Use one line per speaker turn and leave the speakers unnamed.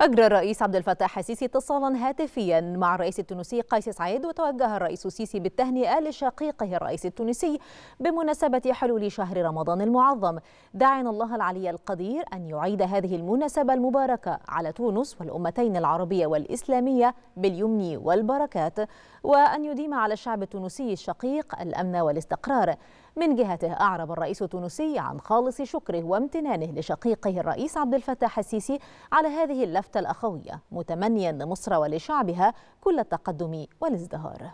أجرى الرئيس عبد الفتاح السيسي اتصالا هاتفيا مع الرئيس التونسي قيس سعيد وتوجه الرئيس السيسي بالتهنئة لشقيقه الرئيس التونسي بمناسبة حلول شهر رمضان المعظم داعين الله العلي القدير أن يعيد هذه المناسبة المباركة على تونس والأمتين العربية والإسلامية باليمن والبركات وأن يديم على الشعب التونسي الشقيق الأمن والاستقرار من جهته أعرب الرئيس التونسي عن خالص شكره وامتنانه لشقيقه الرئيس عبد الفتاح السيسي على هذه اللفة اليافته الاخويه متمنيا لمصر ولشعبها كل التقدم والازدهار